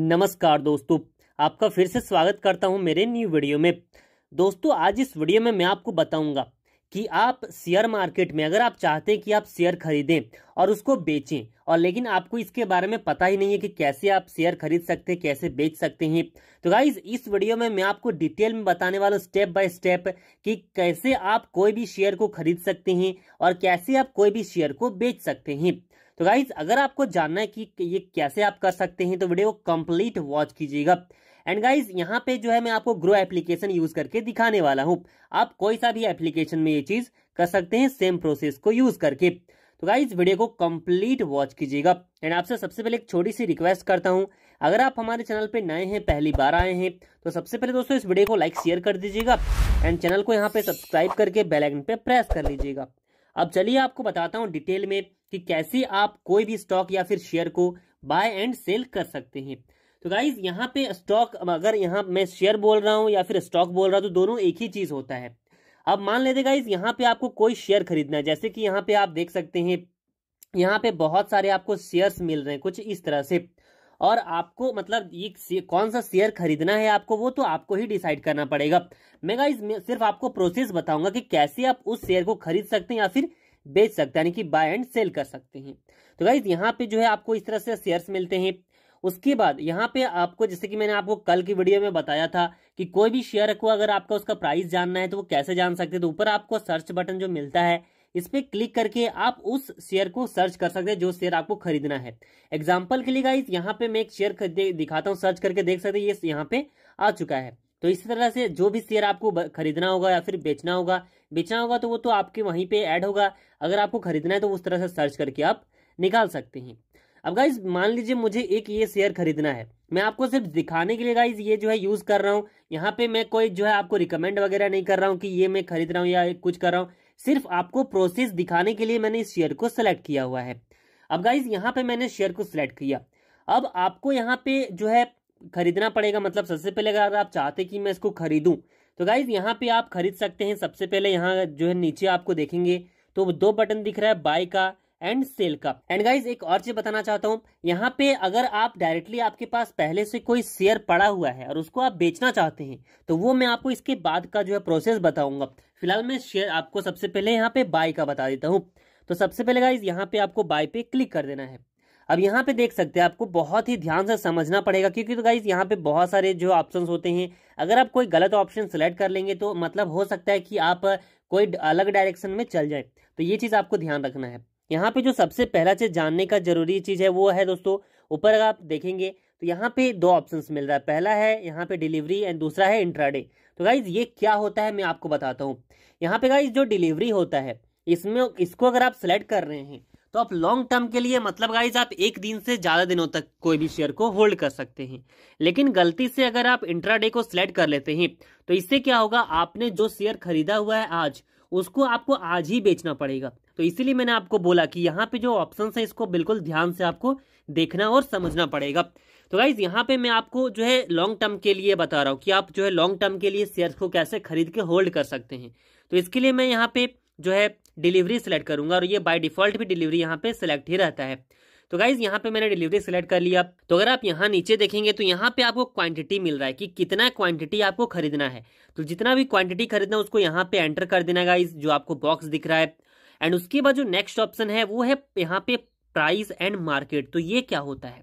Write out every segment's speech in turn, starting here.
नमस्कार दोस्तों आपका फिर से स्वागत करता हूं मेरे न्यू वीडियो में दोस्तों आज इस वीडियो में मैं आपको बताऊंगा कि आप शेयर मार्केट में अगर आप चाहते हैं कि आप शेयर खरीदें और उसको बेचें और लेकिन आपको इसके बारे में पता ही नहीं है कि कैसे आप शेयर खरीद सकते हैं कैसे बेच सकते हैं तो गाइज इस वीडियो में मैं आपको डिटेल में बताने वाला स्टेप बाय स्टेप कि कैसे आप कोई भी शेयर को खरीद सकते हैं और कैसे आप कोई भी शेयर को बेच सकते हैं तो गाइज अगर आपको जानना है कि ये कैसे आप कर सकते हैं तो वीडियो कंप्लीट वॉच कीजिएगा एंड गाइज यहाँ पे जो है मैं आपको ग्रो एप्लीकेशन यूज करके दिखाने वाला हूँ आप कोई सा भी एप्लीकेशन में ये चीज कर सकते हैं सेम प्रोसेस को यूज करके तो गाइज वीडियो को कंप्लीट वॉच कीजिएगा एंड आपसे सबसे पहले एक छोटी सी रिक्वेस्ट करता हूँ अगर आप हमारे चैनल पे नए हैं पहली बार आए हैं तो सबसे पहले दोस्तों इस वीडियो को लाइक शेयर कर दीजिएगा एंड चैनल को यहाँ पे सब्सक्राइब करके बेल आइकन पे प्रेस कर लीजिएगा अब चलिए आपको बताता हूँ डिटेल में कि कैसे आप कोई भी स्टॉक या फिर शेयर को बाय एंड सेल कर सकते हैं तो गाइज यहाँ पे स्टॉक अगर यहाँ मैं शेयर बोल रहा हूँ या फिर स्टॉक बोल रहा हूँ तो दोनों एक ही चीज होता है अब मान लेते गाइज यहाँ पे आपको कोई शेयर खरीदना है जैसे कि यहाँ पे आप देख सकते हैं यहाँ पे बहुत सारे आपको शेयर्स मिल रहे हैं कुछ इस तरह से और आपको मतलब ये कौन सा शेयर खरीदना है आपको वो तो आपको ही डिसाइड करना पड़ेगा मैं गाइज सिर्फ आपको प्रोसेस बताऊंगा कि कैसे आप उस शेयर को खरीद सकते हैं या फिर बेच सकते हैं यानी कि बाय एंड सेल कर सकते हैं तो गाइज यहाँ पे जो है आपको इस तरह से शेयर्स मिलते हैं उसके बाद यहाँ पे आपको जैसे कि मैंने आपको कल की वीडियो में बताया था कि कोई भी शेयर को अगर आपका उसका प्राइस जानना है तो वो कैसे जान सकते हैं तो ऊपर आपको सर्च बटन जो मिलता है इस पर क्लिक करके आप उस शेयर को सर्च कर सकते हैं जो शेयर आपको खरीदना है एग्जाम्पल के लिए गाइज यहाँ पे मैं एक शेयर दिखाता हूँ सर्च करके देख सकते ये यहाँ पे आ चुका है तो इसी तरह से जो भी शेयर आपको खरीदना होगा या फिर बेचना होगा बेचना होगा तो वो तो आपके वहीं पे ऐड होगा अगर आपको खरीदना है तो उस तरह से सर्च करके आप निकाल सकते हैं अब गाइज मान लीजिए मुझे एक ये शेयर खरीदना है मैं आपको सिर्फ दिखाने के लिए गाइज ये जो है यूज कर रहा हूँ यहाँ पे मैं कोई जो है आपको रिकमेंड वगैरह नहीं कर रहा हूँ कि ये मैं खरीद रहा हूँ या कुछ कर रहा हूँ सिर्फ आपको प्रोसेस दिखाने के लिए मैंने इस शेयर को सिलेक्ट किया हुआ है अब गाइज यहाँ पे मैंने शेयर को सिलेक्ट किया अब आपको यहाँ पे जो है खरीदना पड़ेगा मतलब सबसे पहले अगर आप चाहते कि मैं इसको खरीदूं तो गाइज यहाँ पे आप खरीद सकते हैं सबसे पहले यहाँ जो है नीचे आपको देखेंगे तो दो बटन दिख रहा है बाय का एंड सेल का एंड गाइज एक और चीज बताना चाहता हूँ यहाँ पे अगर आप डायरेक्टली आपके पास पहले से कोई शेयर पड़ा हुआ है और उसको आप बेचना चाहते हैं तो वो मैं आपको इसके बाद का जो है प्रोसेस बताऊंगा फिलहाल मैं शेयर आपको सबसे पहले यहाँ पे बाय का बता देता हूँ तो सबसे पहले गाइज यहाँ पे आपको बाय पे क्लिक कर देना है अब यहाँ पे देख सकते हैं आपको बहुत ही ध्यान से समझना पड़ेगा क्योंकि तो गाइज यहाँ पे बहुत सारे जो ऑप्शन होते हैं अगर आप कोई गलत ऑप्शन सेलेक्ट कर लेंगे तो मतलब हो सकता है कि आप कोई अलग डायरेक्शन में चल जाए तो ये चीज़ आपको ध्यान रखना है यहाँ पे जो सबसे पहला चीज जानने का जरूरी चीज़ है वो है दोस्तों ऊपर अगर आप देखेंगे तो यहाँ पे दो ऑप्शन मिल रहा है पहला है यहाँ पे डिलीवरी एंड दूसरा है इंट्राडे तो गाइज ये क्या होता है मैं आपको बताता हूँ यहाँ पे गाइज जो डिलीवरी होता है इसमें इसको अगर आप सेलेक्ट कर रहे हैं तो आप लॉन्ग टर्म के लिए मतलब गाइज आप एक दिन से ज़्यादा दिनों तक कोई भी शेयर को होल्ड कर सकते हैं लेकिन गलती से अगर आप इंट्राडे को सिलेक्ट कर लेते हैं तो इससे क्या होगा आपने जो शेयर खरीदा हुआ है आज उसको आपको आज ही बेचना पड़ेगा तो इसीलिए मैंने आपको बोला कि यहाँ पे जो ऑप्शन है इसको बिल्कुल ध्यान से आपको देखना और समझना पड़ेगा तो गाइज यहाँ पे मैं आपको जो है लॉन्ग टर्म के लिए बता रहा हूँ कि आप जो है लॉन्ग टर्म के लिए शेयर को कैसे खरीद के होल्ड कर सकते हैं तो इसके लिए मैं यहाँ पे जो है डिलीवरी सेलेक्ट करूंगा और ये बाय डिफॉल्ट भी डिलीवरी यहाँ पे सेलेक्ट ही रहता है तो गाइज यहाँ पे मैंने डिलीवरी सेलेक्ट कर लिया तो अगर आप यहाँ नीचे देखेंगे तो यहाँ पे आपको क्वांटिटी मिल रहा है कि कितना क्वांटिटी आपको खरीदना है तो जितना भी क्वांटिटी खरीदना उसको यहाँ पे एंटर कर देना गाइज जो आपको बॉक्स दिख रहा है एंड उसके बाद जो नेक्स्ट ऑप्शन है वो है यहाँ पे प्राइस एंड मार्केट तो ये क्या होता है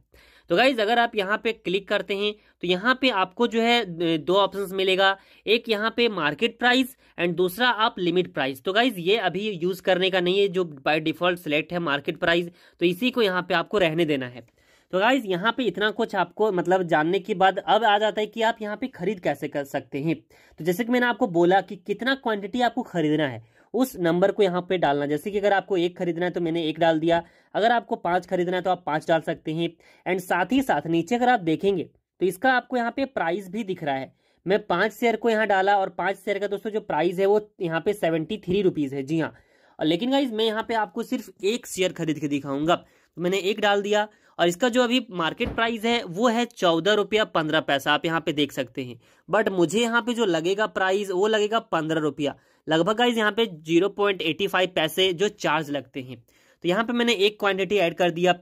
तो गाइज अगर आप यहाँ पे क्लिक करते हैं तो यहाँ पे आपको जो है दो ऑप्शंस मिलेगा एक यहाँ पे मार्केट प्राइस एंड दूसरा आप लिमिट प्राइस तो गाइज ये अभी यूज करने का नहीं है जो बाय डिफॉल्ट सिलेक्ट है मार्केट प्राइस तो इसी को यहाँ पे आपको रहने देना है तो गाइज यहाँ पे इतना कुछ आपको मतलब जानने के बाद अब आ जाता है कि आप यहाँ पे खरीद कैसे कर सकते हैं तो जैसे कि मैंने आपको बोला कि कितना क्वांटिटी आपको खरीदना है उस नंबर को यहाँ पे डालना जैसे कि अगर आपको एक खरीदना है तो मैंने एक डाल दिया अगर आपको पांच खरीदना है तो आप पांच डाल सकते हैं एंड साथ ही साथ नीचे अगर आप देखेंगे तो इसका आपको यहाँ पे प्राइस भी दिख रहा है मैं पांच शेयर को यहाँ डाला और पांच शेयर का दोस्तों जो प्राइस है वो यहाँ पे सेवेंटी थ्री रुपीज़ है जी हाँ और लेकिन गाइज मैं यहाँ पे आपको सिर्फ एक शेयर खरीद के दिखाऊंगा तो मैंने एक डाल दिया और इसका जो अभी मार्केट प्राइस है वो है चौदह रुपया पंद्रह पैसा आप यहाँ पे देख सकते हैं बट मुझे यहाँ पे जो लगेगा प्राइस वो लगेगा पंद्रह रुपया लगभग गाइज यहाँ पे 0.85 पैसे जो चार्ज लगते हैं तो यहाँ पे मैंने एक क्वांटिटी ऐड कर दिया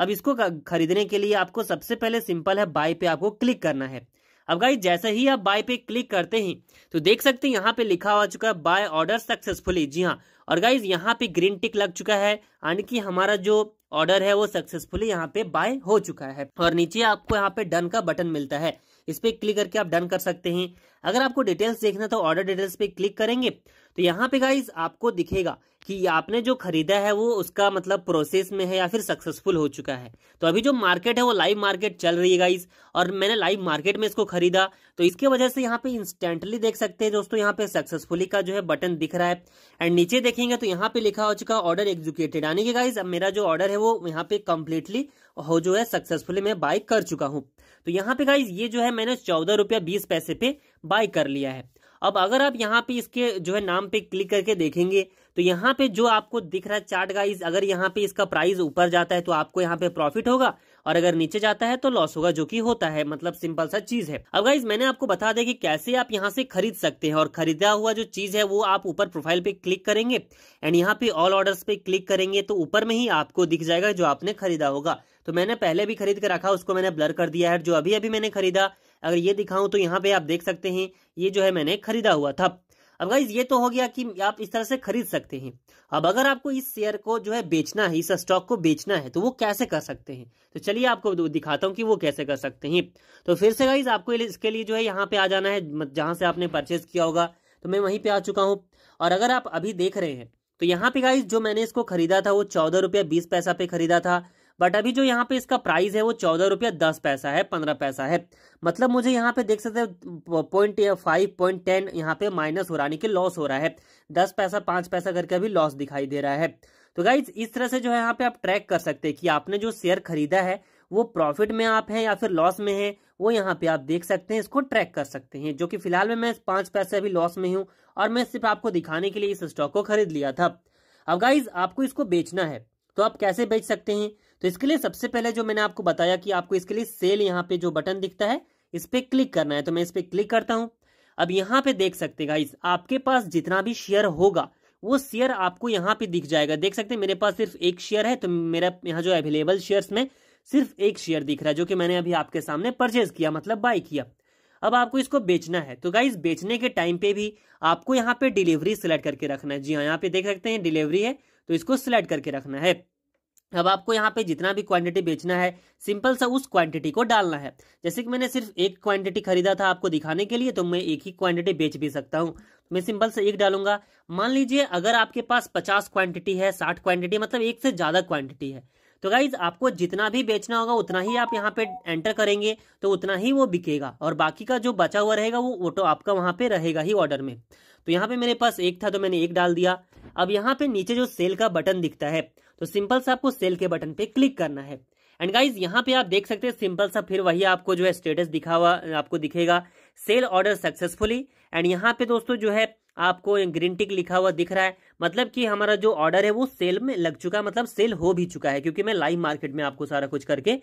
अब इसको खरीदने के लिए आपको सबसे पहले सिंपल है बाय पे आपको क्लिक करना है अब गाइज जैसे ही आप बाय पे क्लिक करते हैं तो देख सकते हैं यहाँ पे लिखा हो चुका है बाय ऑर्डर सक्सेसफुली जी हाँ और गाइज यहाँ पे ग्रीन टिक लग चुका है यानी कि हमारा जो ऑर्डर है वो सक्सेसफुली यहाँ पे बाय हो चुका है और नीचे आपको यहाँ पे डन का बटन मिलता है इस पर क्लिक करके आप डन कर सकते हैं अगर आपको डिटेल्स देखना तो ऑर्डर डिटेल्स पे क्लिक करेंगे तो यहाँ पे गाइज आपको दिखेगा कि आपने जो खरीदा है वो उसका मतलब प्रोसेस में है या फिर सक्सेसफुल हो चुका है तो अभी जो मार्केट है वो लाइव मार्केट चल रही है गाइज और मैंने लाइव मार्केट में इसको खरीदा तो इसके वजह से यहाँ पे इंस्टेंटली देख सकते हैं दोस्तों यहाँ पे सक्सेसफुली का जो है बटन दिख रहा है एंड नीचे देखेंगे तो यहाँ पे लिखा हो चुका ऑर्डर एग्जीक्यूटेड यानी कि गाइज अब मेरा जो ऑर्डर है वो यहाँ पे कम्प्लीटली हो जो है सक्सेसफुली मैं बाय कर चुका हूँ तो यहाँ पे गाइज ये जो है मैंने चौदह रुपया बीस पैसे पे बाय कर लिया है अब अगर आप यहाँ पे इसके जो है नाम पे क्लिक करके देखेंगे तो यहाँ पे जो आपको दिख रहा है चार्ट गाइज अगर यहाँ पे इसका प्राइस ऊपर जाता है तो आपको यहाँ पे प्रॉफिट होगा और अगर नीचे जाता है तो लॉस होगा जो कि होता है मतलब सिंपल सा चीज है अब गाइज मैंने आपको बता दें कि कैसे आप यहाँ से खरीद सकते हैं और खरीदा हुआ जो चीज है वो आप ऊपर प्रोफाइल पे क्लिक करेंगे एंड यहाँ पे ऑल ऑर्डर पे क्लिक करेंगे तो ऊपर में ही आपको दिख जाएगा जो आपने खरीदा होगा तो मैंने पहले भी खरीद कर रखा उसको मैंने ब्लर कर दिया है जो अभी अभी मैंने खरीदा अगर ये दिखाऊं तो यहाँ पे आप देख सकते हैं ये जो है मैंने खरीदा हुआ था अब गाइज ये तो हो गया कि आप इस तरह से खरीद सकते हैं अब अगर आपको इस शेयर को जो है बेचना है इस स्टॉक को बेचना है तो वो कैसे कर सकते हैं तो चलिए आपको दिखाता हूँ कि वो कैसे कर सकते हैं तो फिर से गाइज आपको इसके लिए जो है यहाँ पे आ जाना है जहां से आपने परचेज किया होगा तो मैं वहीं पे आ चुका हूँ और अगर आप अभी देख रहे हैं तो यहाँ पे गाइज जो मैंने इसको खरीदा था वो चौदह रुपया बीस पैसा पे खरीदा था बट अभी जो यहाँ पे इसका प्राइस है वो चौदह रुपया दस पैसा है पंद्रह पैसा है मतलब मुझे यहाँ पे देख सकते हैं पॉइंट फाइव पॉइंट टेन यहाँ पे माइनस हो रहा है लॉस हो रहा है दस पैसा पांच पैसा करके अभी लॉस दिखाई दे रहा है तो गाइज इस तरह से जो है यहाँ पे आप ट्रैक कर सकते हैं कि आपने जो शेयर खरीदा है वो प्रॉफिट में आप हैं या फिर लॉस में है वो यहाँ पे आप देख सकते हैं इसको ट्रैक कर सकते हैं जो कि फिलहाल में मैं पांच पैसे अभी लॉस में हूँ और मैं सिर्फ आपको दिखाने के लिए इस स्टॉक को खरीद लिया था अब गाइज आपको इसको बेचना है तो आप कैसे बेच सकते हैं तो इसके लिए सबसे पहले जो मैंने आपको बताया कि आपको इसके लिए सेल यहाँ पे जो बटन दिखता है इस पर क्लिक करना है तो मैं इस पर क्लिक करता हूँ अब यहाँ पे देख सकते गाइस आपके पास जितना भी शेयर होगा वो शेयर आपको यहाँ पे दिख जाएगा देख सकते हैं मेरे पास सिर्फ एक शेयर है तो मेरा यहाँ जो अवेलेबल शेयर्स में सिर्फ एक शेयर दिख रहा है जो कि मैंने अभी आपके सामने परचेज किया मतलब बाय किया अब आपको इसको बेचना है तो गाइज बेचने के टाइम पे भी आपको यहाँ पे डिलीवरी सिलेक्ट करके रखना है जी हाँ यहाँ पे देख सकते हैं डिलीवरी है तो इसको सिलेक्ट करके रखना है अब आपको यहाँ पे जितना भी क्वांटिटी बेचना है सिंपल सा उस क्वांटिटी को डालना है जैसे कि मैंने सिर्फ एक क्वांटिटी खरीदा था आपको दिखाने के लिए तो मैं एक ही क्वांटिटी बेच भी सकता हूँ तो मैं सिंपल से एक डालूंगा मान लीजिए अगर आपके पास पचास क्वांटिटी है साठ क्वांटिटी मतलब एक से ज़्यादा क्वांटिटी है तो गाइज आपको जितना भी बेचना होगा उतना ही आप यहाँ पे एंटर करेंगे तो उतना ही वो बिकेगा और बाकी का जो बचा हुआ रहेगा वो ऑटो तो आपका वहां पे रहेगा ही ऑर्डर में तो यहाँ पे मेरे पास एक था तो मैंने एक डाल दिया अब यहाँ पे नीचे जो सेल का बटन दिखता है तो सिंपल सा आपको सेल के बटन पे क्लिक करना है एंड गाइज यहाँ पे आप देख सकते हैं सिंपल सा फिर वही आपको जो है स्टेटस दिखा हुआ आपको दिखेगा सेल ऑर्डर सक्सेसफुली एंड यहाँ पे दोस्तों जो है आपको ग्रीन टिक लिखा हुआ दिख रहा है मतलब कि हमारा जो ऑर्डर है वो सेल में लग चुका है मतलब सेल हो भी चुका है क्योंकि मैं लाइव मार्केट में आपको सारा कुछ करके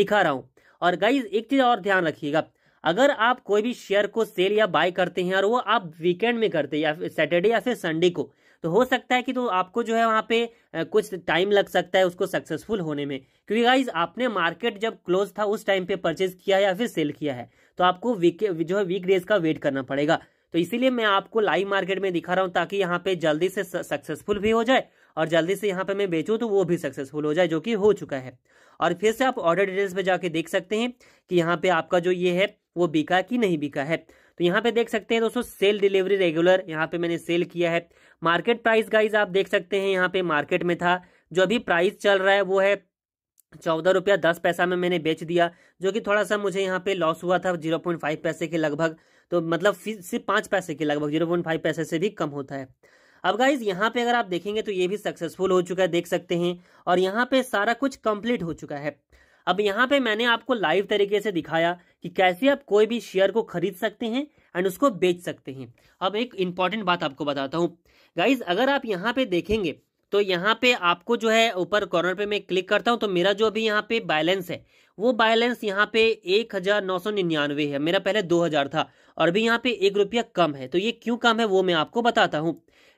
दिखा रहा हूँ और गाइज एक चीज और ध्यान रखिएगा अगर आप कोई भी शेयर को सेल या बाय करते हैं और वो आप वीकेंड में करते हैं या फिर सैटरडे या फिर संडे को तो हो सकता है कि तो आपको जो है वहाँ पे कुछ टाइम लग सकता है उसको सक्सेसफुल होने में क्योंकि गाइज आपने मार्केट जब क्लोज था उस टाइम पे परचेज किया या फिर सेल किया है तो आपको वीक जो है वीक डेज का वेट करना पड़ेगा तो इसीलिए मैं आपको लाइव मार्केट में दिखा रहा हूँ ताकि यहाँ पे जल्दी से सक्सेसफुल भी हो जाए और जल्दी से यहाँ पे मैं बेचूँ तो वो भी सक्सेसफुल हो जाए जो कि हो चुका है और फिर से आप ऑर्डर डिटेल्स पे जाके देख सकते हैं कि यहाँ पे आपका जो ये है वो बिका कि नहीं बिका है तो यहाँ पे देख सकते हैं दोस्तों सेल डिलीवरी रेगुलर यहाँ पे मैंने सेल किया है मार्केट प्राइस गाइज आप देख सकते हैं यहाँ पे मार्केट में था जो अभी प्राइस चल रहा है वो है चौदह रुपया दस पैसा में मैंने बेच दिया जो कि थोड़ा सा मुझे यहाँ पे लॉस हुआ था जीरो पॉइंट फाइव पैसे के लगभग तो मतलब सिर्फ पाँच पैसे के लगभग जीरो पॉइंट फाइव पैसे से भी कम होता है अब गाइज यहाँ पे अगर आप देखेंगे तो ये भी सक्सेसफुल हो चुका है देख सकते हैं और यहाँ पे सारा कुछ कम्प्लीट हो चुका है अब यहाँ पे मैंने आपको लाइव तरीके से दिखाया कि कैसे आप कोई भी शेयर को खरीद सकते हैं एंड उसको बेच सकते हैं अब एक इंपॉर्टेंट बात आपको बताता हूँ गाइज अगर आप यहाँ पे देखेंगे तो यहाँ पे आपको जो है ऊपर कॉर्नर पे मैं क्लिक करता हूँ तो मेरा जो अभी यहाँ पे बैलेंस है वो बैलेंस यहाँ पे एक हज़ार नौ सौ निन्यानवे है मेरा पहले दो हज़ार था और अभी यहाँ पे एक रुपया कम है तो ये क्यों कम है वो मैं आपको बताता हूँ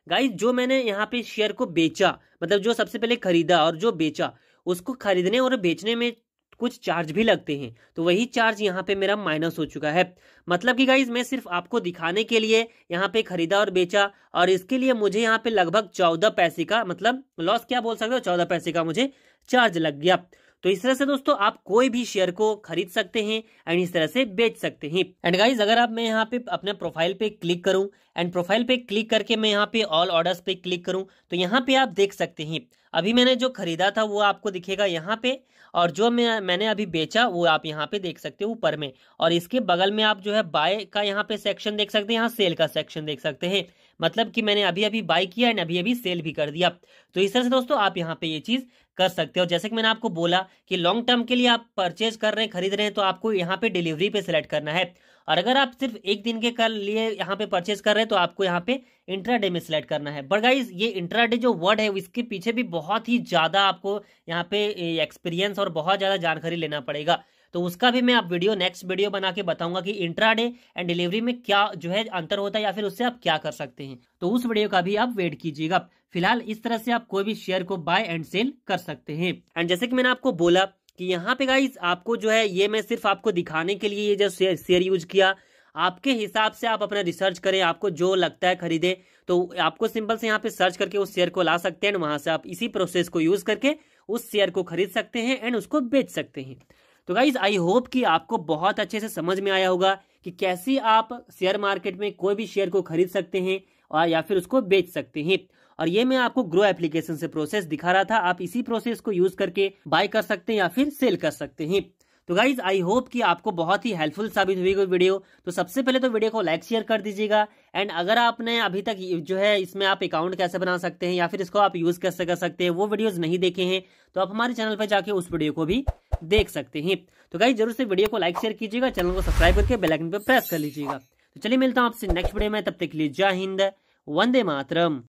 गाइज जो मैंने यहाँ पे शेयर को बेचा मतलब जो सबसे पहले खरीदा और जो बेचा उसको खरीदने और बेचने में कुछ चार्ज भी लगते हैं तो वही चार्ज यहाँ पे मेरा माइनस हो चुका है मतलब कि गाइज मैं सिर्फ आपको दिखाने के लिए यहाँ पे खरीदा और बेचा और इसके लिए मुझे यहाँ पे लगभग चौदह पैसे का मतलब लॉस क्या बोल सकते हो चौदह पैसे का मुझे चार्ज लग गया तो इस तरह से दोस्तों आप कोई भी शेयर को खरीद सकते हैं एंड इस तरह से बेच सकते हैं एंड गाइज अगर आप मैं यहाँ पे अपने प्रोफाइल पे क्लिक करूँ एंड प्रोफाइल पे क्लिक करके मैं यहाँ पे ऑल ऑर्डर्स पे क्लिक करूँ तो यहाँ पे आप देख सकते हैं अभी मैंने जो खरीदा था वो आपको दिखेगा यहाँ पे और जो मैं मैंने अभी बेचा वो आप यहाँ पे देख सकते हो ऊपर में और इसके बगल में आप जो है बाय का यहाँ पे सेक्शन देख सकते हैं यहाँ सेल का सेक्शन देख सकते हैं मतलब कि मैंने अभी अभी बाई किया एंड अभी अभी सेल भी कर दिया तो इस तरह से दोस्तों आप यहाँ पे ये चीज़ कर सकते हो जैसे कि मैंने आपको बोला कि लॉन्ग टर्म के लिए आप परचेज कर रहे हैं खरीद रहे हैं तो आपको यहाँ पे डिलीवरी पे सिलेक्ट करना है और अगर आप सिर्फ एक दिन के कल लिए यहाँ पे परचेज कर रहे हैं तो आपको यहाँ पे इंट्रा में सिलेक्ट करना है बट गाइज ये इंट्रा जो वर्ड है इसके पीछे भी बहुत ही ज़्यादा आपको यहाँ पे एक्सपीरियंस और बहुत ज़्यादा जानकारी लेना पड़ेगा तो उसका भी मैं आप वीडियो नेक्स्ट वीडियो बना के बताऊंगा कि इंट्राडे एंड डिलीवरी में क्या जो है अंतर होता है या फिर उससे आप क्या कर सकते हैं तो उस वीडियो का भी आप वेट कीजिएगा फिलहाल इस तरह से आप कोई भी शेयर को बाय एंड सेल कर सकते हैं एंड जैसे कि मैंने आपको बोला कि यहाँ पे गाइज आपको जो है ये मैं सिर्फ आपको दिखाने के लिए ये जो शेयर यूज किया आपके हिसाब से आप अपना रिसर्च करें आपको जो लगता है खरीदे तो आपको सिंपल से यहाँ पे सर्च करके उस शेयर को ला सकते हैं वहां से आप इसी प्रोसेस को यूज करके उस शेयर को खरीद सकते हैं एंड उसको बेच सकते हैं तो गाइज आई होप कि आपको बहुत अच्छे से समझ में आया होगा कि कैसे आप शेयर मार्केट में कोई भी शेयर को खरीद सकते हैं और या फिर उसको बेच सकते हैं और ये मैं आपको ग्रो एप्लीकेशन से प्रोसेस दिखा रहा था आप इसी प्रोसेस को यूज करके बाय कर सकते हैं या फिर सेल कर सकते हैं तो गाइज आई होप कि आपको बहुत ही हेल्पफुल साबित हुई कोई वीडियो तो सबसे पहले तो वीडियो को लाइक शेयर कर दीजिएगा एंड अगर आपने अभी तक जो है इसमें आप अकाउंट कैसे बना सकते हैं या फिर इसको आप यूज़ कैसे कर सकते हैं वो वीडियोज़ नहीं देखे हैं तो आप हमारे चैनल पर जाके उस वीडियो को भी देख सकते हैं तो गाइज जरूर से वीडियो को लाइक शेयर कीजिएगा चैनल को सब्सक्राइब करके बेलाइकन पर प्रेस कर लीजिएगा तो चलिए मिलता हूँ आपसे नेक्स्ट वीडियो में तब तक के लिए जय हिंद वंदे मातरम